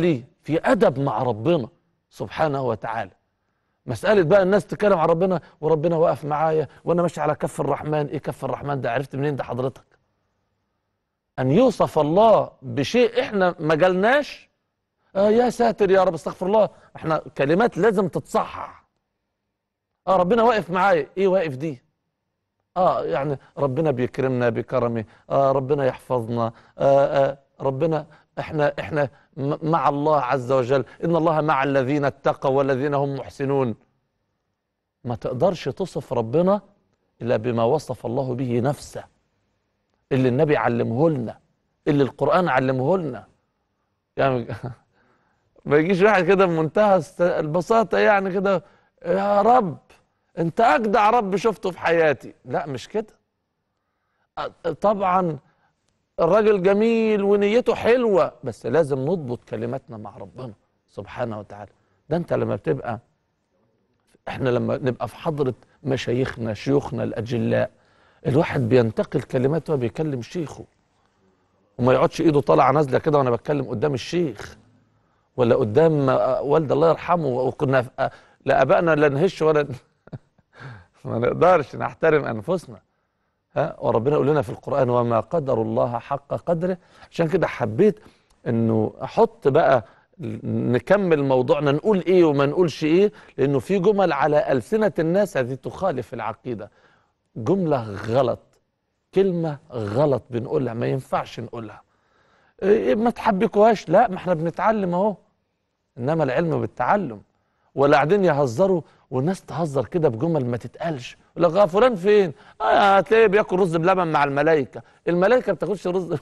ليه في أدب مع ربنا سبحانه وتعالى مسألة بقى الناس تتكلم عن ربنا وربنا واقف معايا وأنا ماشي على كف الرحمن إيه كف الرحمن ده عرفت منين ده حضرتك أن يوصف الله بشيء إحنا ما جالناش آه يا ساتر يا رب استغفر الله إحنا كلمات لازم تتصحح آه ربنا واقف معايا إيه واقف دي آه يعني ربنا بيكرمنا بكرمه آه ربنا يحفظنا آه آه ربنا احنا احنا مع الله عز وجل ان الله مع الذين اتقوا والذين هم محسنون ما تقدرش تصف ربنا الا بما وصف الله به نفسه اللي النبي علمه لنا اللي القران علمه لنا يعني ما يجيش واحد كده بمنتهى البساطه يعني كده يا رب انت اجدع رب شفته في حياتي لا مش كده طبعا الراجل جميل ونيته حلوة بس لازم نضبط كلماتنا مع ربنا سبحانه وتعالى ده انت لما بتبقى احنا لما نبقى في حضرة مشايخنا شيوخنا الأجلاء الواحد بينتقل كلماته وبيكلم شيخه وما يقعدش ايده طالعه نازله كده وانا بتكلم قدام الشيخ ولا قدام والد الله يرحمه وكنا لا ابائنا لا نهش ولا ما نقدرش نحترم انفسنا ها وربنا يقول لنا في القرآن وما قدر الله حق قدره عشان كده حبيت انه احط بقى نكمل موضوعنا نقول ايه وما نقولش ايه لانه في جمل على ألسنة الناس هذه تخالف العقيدة جملة غلط كلمة غلط بنقولها ما ينفعش نقولها إيه ما تحبكوهاش لا ما احنا بنتعلم اهو انما العلم بالتعلم ولا قاعدين يهزروا والناس تهزر كده بجمل ما تتقالش يقول لك آه، فلان فين؟ آه هتلاقيه بياكل رز بلبن مع الملائكه، الملائكه ما بتاكلش رز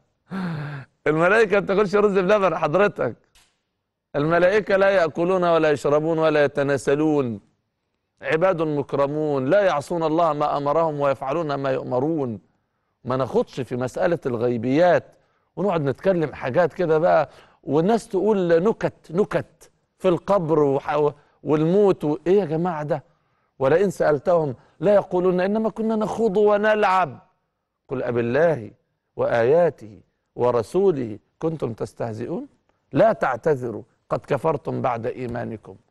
الملائكه ما بتاكلش رز بلبن حضرتك الملائكه لا ياكلون ولا يشربون ولا يتناسلون عباد مكرمون لا يعصون الله ما امرهم ويفعلون ما يؤمرون ما ناخدش في مساله الغيبيات ونقعد نتكلم حاجات كده بقى والناس تقول نكت نكت في القبر وحاجات والموت و... ايه يا جماعه ده ولئن سالتهم لا يقولون انما كنا نخوض ونلعب قل ابي الله واياته ورسوله كنتم تستهزئون لا تعتذروا قد كفرتم بعد ايمانكم